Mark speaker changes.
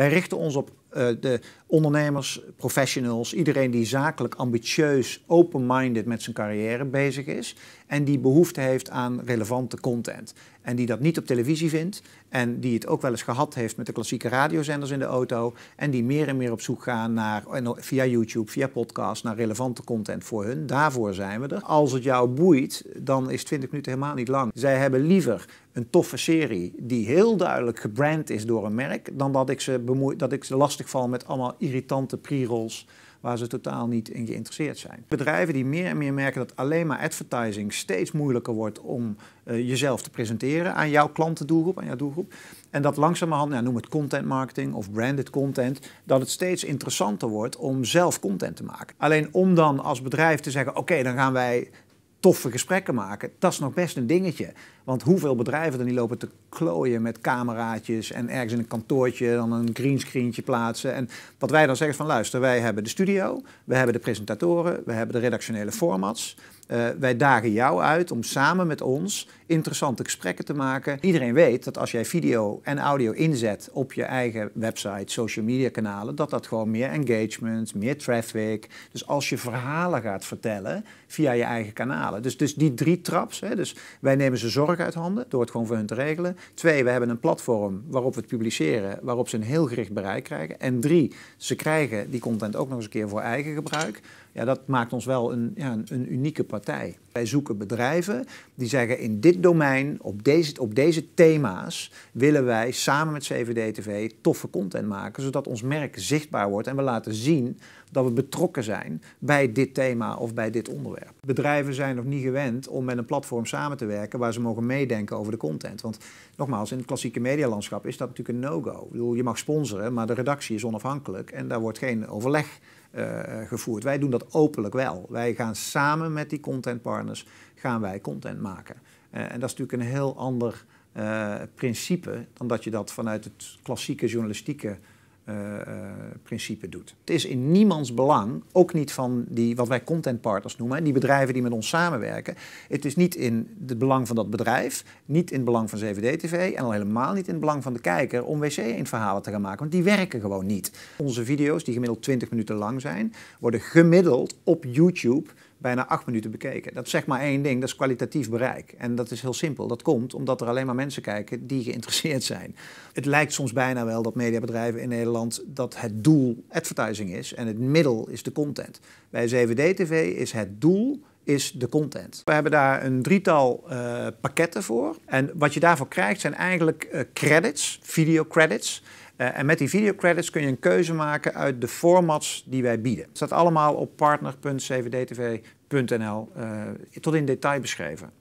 Speaker 1: Wij richten ons op eh, de ondernemers, professionals, iedereen die zakelijk ambitieus, open-minded met zijn carrière bezig is en die behoefte heeft aan relevante content. En die dat niet op televisie vindt en die het ook wel eens gehad heeft met de klassieke radiozenders in de auto en die meer en meer op zoek gaan naar, via YouTube, via podcast, naar relevante content voor hun. Daarvoor zijn we er. Als het jou boeit, dan is 20 minuten helemaal niet lang. Zij hebben liever een toffe serie die heel duidelijk gebrand is door een merk, dan dat ik ze, bemoei, dat ik ze lastig val met allemaal irritante pre-rolls waar ze totaal niet in geïnteresseerd zijn. Bedrijven die meer en meer merken dat alleen maar advertising steeds moeilijker wordt om eh, jezelf te presenteren aan jouw klantendoelgroep, aan jouw doelgroep. En dat langzamerhand, ja, noem het content marketing of branded content, dat het steeds interessanter wordt om zelf content te maken. Alleen om dan als bedrijf te zeggen, oké, dan gaan wij toffe gesprekken maken, dat is nog best een dingetje. Want hoeveel bedrijven dan die lopen te klooien met cameraatjes en ergens in een kantoortje dan een greenscreentje plaatsen. En wat wij dan zeggen van luister, wij hebben de studio, we hebben de presentatoren, we hebben de redactionele formats. Eh, wij dagen jou uit om samen met ons interessante gesprekken te maken. Iedereen weet dat als jij video en audio inzet op je eigen website, social media kanalen, dat dat gewoon meer engagement, meer traffic. Dus als je verhalen gaat vertellen via je eigen kanalen. Dus, dus die drie traps. Hè, dus wij nemen ze zorg uit handen door het gewoon voor hun te regelen. Twee, we hebben een platform waarop we het publiceren, waarop ze een heel gericht bereik krijgen. En drie, ze krijgen die content ook nog eens een keer voor eigen gebruik. Ja, dat maakt ons wel een, ja, een, een unieke partij wij zoeken bedrijven die zeggen in dit domein, op deze, op deze thema's, willen wij samen met CVD-TV toffe content maken, zodat ons merk zichtbaar wordt en we laten zien dat we betrokken zijn bij dit thema of bij dit onderwerp. Bedrijven zijn nog niet gewend om met een platform samen te werken waar ze mogen meedenken over de content. Want nogmaals, in het klassieke medialandschap is dat natuurlijk een no-go. Je mag sponsoren, maar de redactie is onafhankelijk en daar wordt geen overleg eh, gevoerd. Wij doen dat openlijk wel. Wij gaan samen met die contentpartners gaan wij content maken. Eh, en dat is natuurlijk een heel ander eh, principe dan dat je dat vanuit het klassieke journalistieke eh, eh, principe doet. Het is in niemands belang, ook niet van die wat wij content partners noemen, die bedrijven die met ons samenwerken. Het is niet in het belang van dat bedrijf, niet in het belang van CVD-TV en al helemaal niet in het belang van de kijker om wc-in-verhalen te gaan maken, want die werken gewoon niet. Onze video's, die gemiddeld 20 minuten lang zijn, worden gemiddeld op YouTube bijna acht minuten bekeken. Dat is zeg maar één ding, dat is kwalitatief bereik. En dat is heel simpel. Dat komt omdat er alleen maar mensen kijken die geïnteresseerd zijn. Het lijkt soms bijna wel dat mediabedrijven in Nederland dat het doel advertising is en het middel is de content. Bij d tv is het doel is de content. We hebben daar een drietal eh, pakketten voor. En wat je daarvoor krijgt zijn eigenlijk eh, video credits, videocredits. Eh, en met die videocredits kun je een keuze maken uit de formats die wij bieden. Het staat allemaal op partner.cvdtv.nl uh, eh, tot in detail beschreven.